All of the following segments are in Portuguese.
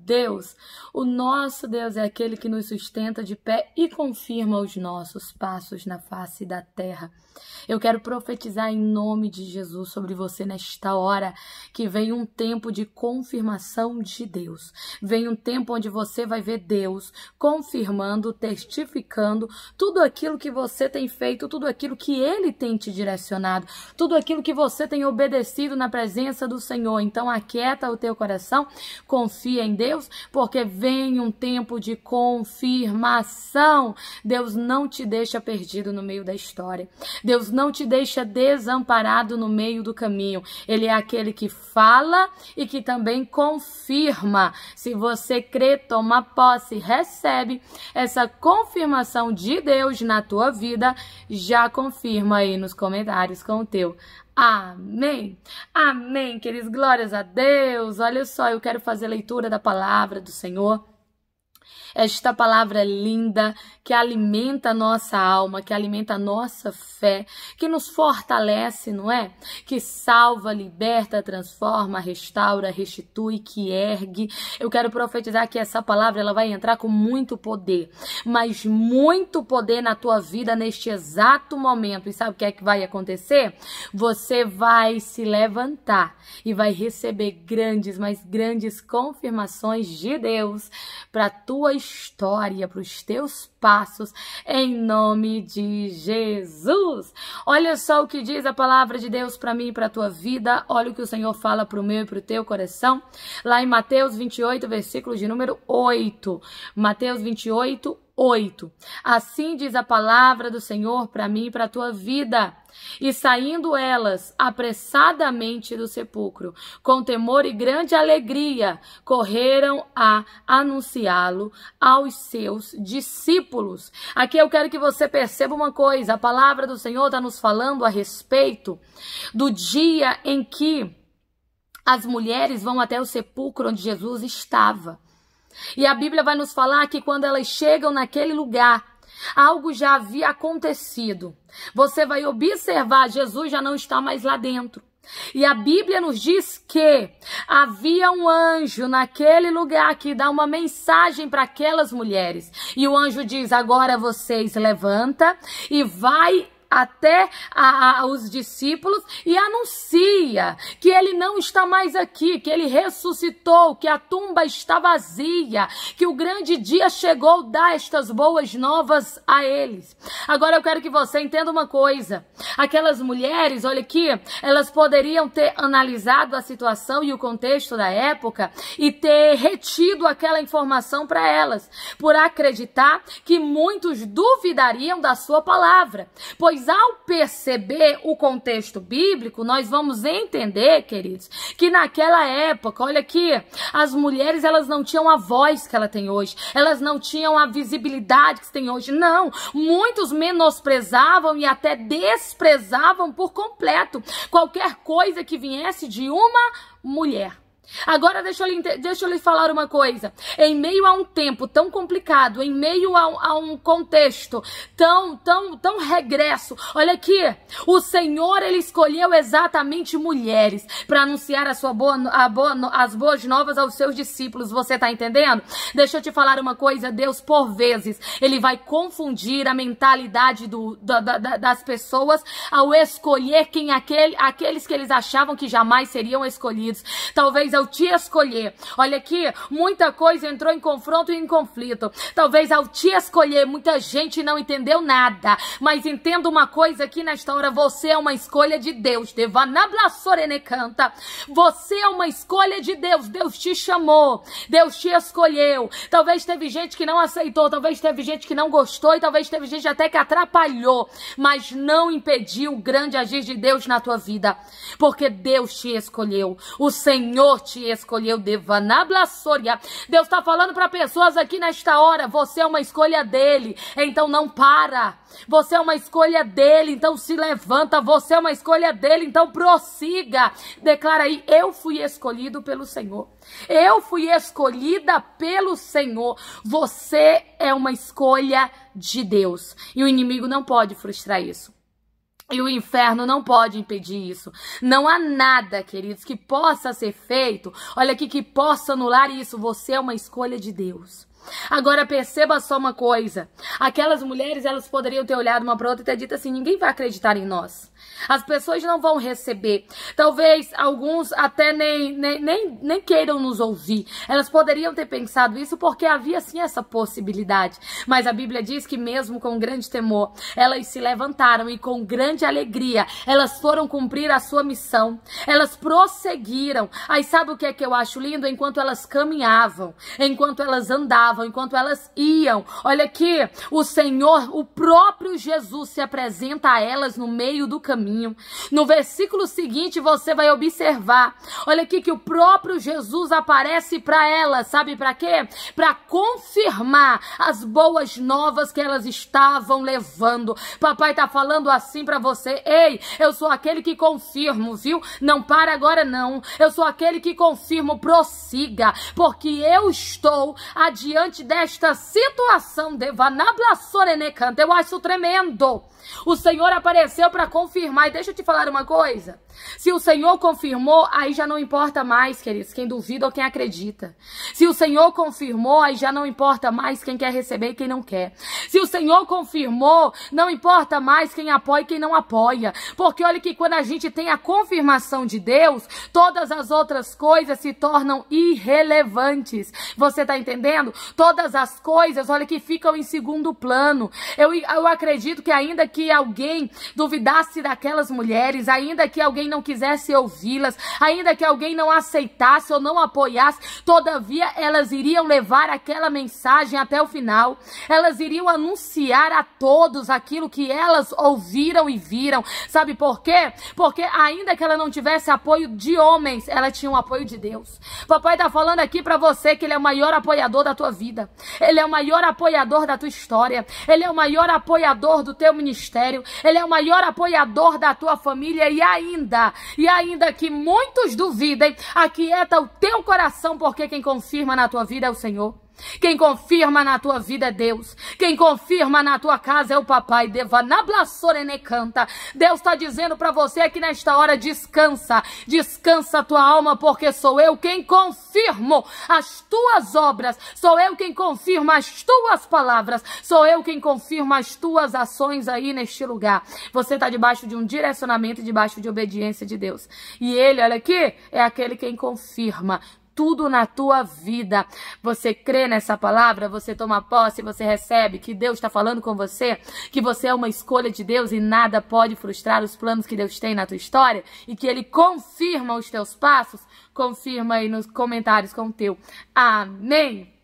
Deus. O nosso Deus é aquele que nos sustenta de pé e confirma os nossos passos na face da terra. Eu quero profetizar em nome de Jesus sobre você nesta hora, que vem um tempo de confirmação de Deus. Vem um tempo onde você vai ver Deus confirmando, testificando tudo aquilo que você tem feito, tudo aquilo que ele tem te direcionado, tudo aquilo que você tem obedecido na presença do Senhor. Então aquieta o teu coração, confia em Deus Deus, porque vem um tempo de confirmação. Deus não te deixa perdido no meio da história. Deus não te deixa desamparado no meio do caminho. Ele é aquele que fala e que também confirma. Se você crê, toma posse, recebe essa confirmação de Deus na tua vida, já confirma aí nos comentários com o teu Amém. Amém, queridos. Glórias a Deus. Olha só, eu quero fazer a leitura da palavra do Senhor. Esta palavra é linda que alimenta a nossa alma, que alimenta a nossa fé, que nos fortalece, não é? Que salva, liberta, transforma, restaura, restitui, que ergue. Eu quero profetizar que essa palavra ela vai entrar com muito poder, mas muito poder na tua vida neste exato momento. E sabe o que é que vai acontecer? Você vai se levantar e vai receber grandes, mas grandes confirmações de Deus para tua tua história, para os teus passos, em nome de Jesus. Olha só o que diz a palavra de Deus para mim e para a tua vida. Olha o que o Senhor fala para o meu e para o teu coração. Lá em Mateus 28, versículo de número 8. Mateus 28, 8. Assim diz a palavra do Senhor para mim e para a tua vida. E saindo elas apressadamente do sepulcro, com temor e grande alegria, correram a anunciá-lo aos seus discípulos. Aqui eu quero que você perceba uma coisa: a palavra do Senhor está nos falando a respeito do dia em que as mulheres vão até o sepulcro onde Jesus estava. E a Bíblia vai nos falar que quando elas chegam naquele lugar, algo já havia acontecido. Você vai observar, Jesus já não está mais lá dentro. E a Bíblia nos diz que havia um anjo naquele lugar que dá uma mensagem para aquelas mulheres. E o anjo diz: Agora vocês levanta e vai até a, a, os discípulos e anuncia que ele não está mais aqui, que ele ressuscitou, que a tumba está vazia, que o grande dia chegou, dá estas boas novas a eles. Agora eu quero que você entenda uma coisa. Aquelas mulheres, olha aqui, elas poderiam ter analisado a situação e o contexto da época e ter retido aquela informação para elas, por acreditar que muitos duvidariam da sua palavra, pois mas ao perceber o contexto bíblico, nós vamos entender, queridos, que naquela época, olha aqui, as mulheres elas não tinham a voz que ela tem hoje, elas não tinham a visibilidade que tem hoje, não. Muitos menosprezavam e até desprezavam por completo qualquer coisa que viesse de uma mulher. Agora deixa eu, lhe, deixa eu lhe falar uma coisa. Em meio a um tempo tão complicado, em meio a, a um contexto tão, tão, tão regresso, olha aqui, o Senhor ele escolheu exatamente mulheres para anunciar a sua boa, a boa, as boas novas aos seus discípulos. Você está entendendo? Deixa eu te falar uma coisa, Deus por vezes ele vai confundir a mentalidade do, da, da, das pessoas ao escolher quem aquele, aqueles que eles achavam que jamais seriam escolhidos. Talvez eu te escolher. Olha aqui, muita coisa entrou em confronto e em conflito. Talvez ao te escolher, muita gente não entendeu nada. Mas entenda uma coisa aqui nesta hora: você é uma escolha de Deus. Devanabla Sorene canta. Você é uma escolha de Deus. Deus te chamou. Deus te escolheu. Talvez teve gente que não aceitou. Talvez teve gente que não gostou. E talvez teve gente até que atrapalhou. Mas não impediu o grande agir de Deus na tua vida. Porque Deus te escolheu. O Senhor te escolheu, Devanablassoria. Deus está falando para pessoas aqui nesta hora, você é uma escolha dele, então não para. Você é uma escolha dele, então se levanta. Você é uma escolha dele, então prossiga. Declara aí: eu fui escolhido pelo Senhor. Eu fui escolhida pelo Senhor. Você é uma escolha de Deus. E o inimigo não pode frustrar isso. E o inferno não pode impedir isso. Não há nada, queridos, que possa ser feito, olha aqui, que possa anular isso. Você é uma escolha de Deus. Agora perceba só uma coisa: aquelas mulheres elas poderiam ter olhado uma para outra e ter dito assim: ninguém vai acreditar em nós. As pessoas não vão receber. Talvez alguns até nem, nem, nem, nem queiram nos ouvir. Elas poderiam ter pensado isso porque havia sim essa possibilidade. Mas a Bíblia diz que, mesmo com grande temor, elas se levantaram e com grande alegria elas foram cumprir a sua missão. Elas prosseguiram. Aí sabe o que é que eu acho lindo? Enquanto elas caminhavam, enquanto elas andavam estavam, enquanto elas iam. Olha aqui, o Senhor, o próprio Jesus, se apresenta a elas no meio do caminho. No versículo seguinte, você vai observar. Olha aqui que o próprio Jesus aparece para elas, sabe para quê? Para confirmar as boas novas que elas estavam levando. Papai tá falando assim para você: "Ei, eu sou aquele que confirmo, viu? Não para agora não. Eu sou aquele que confirmo, prossiga, porque eu estou adiante diante desta situação, eu acho tremendo. O Senhor apareceu para confirmar. E deixa eu te falar uma coisa. Se o Senhor confirmou, aí já não importa mais, queridos, quem duvida ou quem acredita. Se o Senhor confirmou, aí já não importa mais quem quer receber e quem não quer. Se o Senhor confirmou, não importa mais quem apoia e quem não apoia. Porque olha que quando a gente tem a confirmação de Deus, todas as outras coisas se tornam irrelevantes. Você está entendendo? Todas as coisas, olha, que ficam em segundo plano. Eu, eu acredito que ainda que alguém duvidasse daquelas mulheres, ainda que alguém não quisesse ouvi-las, ainda que alguém não aceitasse ou não apoiasse, todavia elas iriam levar aquela mensagem até o final. Elas iriam anunciar a todos aquilo que elas ouviram e viram. Sabe por quê? Porque ainda que ela não tivesse apoio de homens, ela tinha um apoio de Deus. Papai tá falando aqui para você que ele é o maior apoiador da tua vida vida. Ele é o maior apoiador da tua história. Ele é o maior apoiador do teu ministério. Ele é o maior apoiador da tua família. E ainda, e ainda que muitos duvidem, aquieta o teu coração, porque quem confirma na tua vida é o Senhor. Quem confirma na tua vida é Deus. Quem confirma na tua casa é o papai. canta. Deus está dizendo para você aqui nesta hora, descansa. Descansa a tua alma, porque sou eu quem confirmo as tuas obras. Sou eu quem confirma as tuas palavras. Sou eu quem confirma as tuas ações aí neste lugar. Você está debaixo de um direcionamento debaixo de obediência de Deus. E ele, olha aqui, é aquele quem confirma tudo na tua vida. Você crê nessa palavra? Você toma posse? Você recebe que Deus está falando com você? Que você é uma escolha de Deus e nada pode frustrar os planos que Deus tem na tua história? E que Ele confirma os teus passos? Confirma aí nos comentários com o teu. Amém!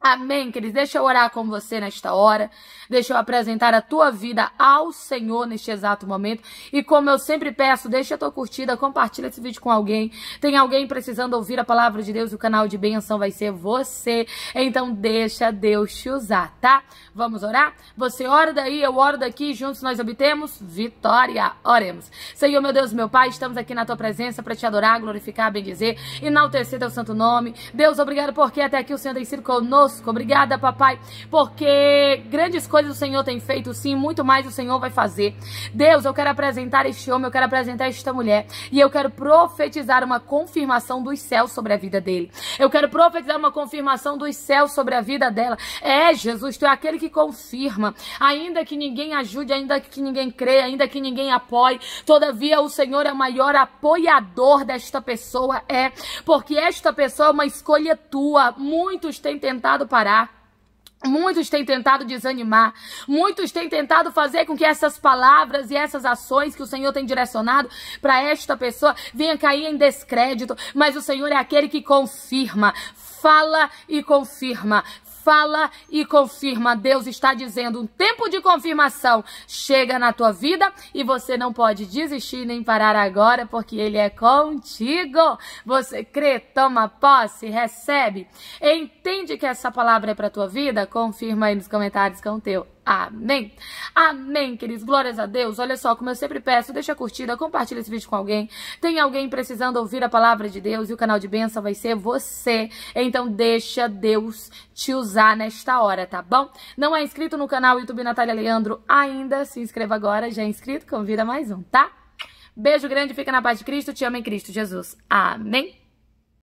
Amém, queridos? Deixa eu orar com você nesta hora. Deixa eu apresentar a tua vida ao Senhor neste exato momento. E como eu sempre peço, deixa a tua curtida, compartilha esse vídeo com alguém. Tem alguém precisando ouvir a palavra de Deus? O canal de bênção vai ser você. Então deixa Deus te usar, tá? Vamos orar? Você ora daí, eu oro daqui. Juntos nós obtemos vitória. Oremos. Senhor, meu Deus, meu Pai, estamos aqui na tua presença para te adorar, glorificar, bendizer, enaltecer teu santo nome. Deus, obrigado porque até aqui o Senhor tem sido conosco conosco. Obrigada, papai, porque grandes coisas o Senhor tem feito, sim, muito mais o Senhor vai fazer. Deus, eu quero apresentar este homem, eu quero apresentar esta mulher, e eu quero profetizar uma confirmação dos céus sobre a vida dele. Eu quero profetizar uma confirmação dos céus sobre a vida dela. É, Jesus, tu é aquele que confirma. Ainda que ninguém ajude, ainda que ninguém creia, ainda que ninguém apoie, todavia o Senhor é o maior apoiador desta pessoa, é, porque esta pessoa é uma escolha tua. Muitos têm tentado tentado parar. Muitos têm tentado desanimar, muitos têm tentado fazer com que essas palavras e essas ações que o Senhor tem direcionado para esta pessoa venham cair em descrédito, mas o Senhor é aquele que confirma, fala e confirma, fala e confirma. Deus está dizendo: um tempo de confirmação chega na tua vida e você não pode desistir nem parar agora, porque Ele é contigo. Você crê, toma posse, recebe. Entende que essa palavra é para tua vida? Confirma aí nos comentários com é o teu. Amém. Amém, queridos. Glórias a Deus. Olha só, como eu sempre peço, deixa a curtida, compartilha esse vídeo com alguém. Tem alguém precisando ouvir a palavra de Deus e o canal de bênção vai ser você. Então deixa Deus te usar nesta hora, tá bom? Não é inscrito no canal YouTube Natália Leandro ainda? Se inscreva agora. Já é inscrito? Convida mais um, tá? Beijo grande, fica na paz de Cristo. Te amo em Cristo Jesus. Amém.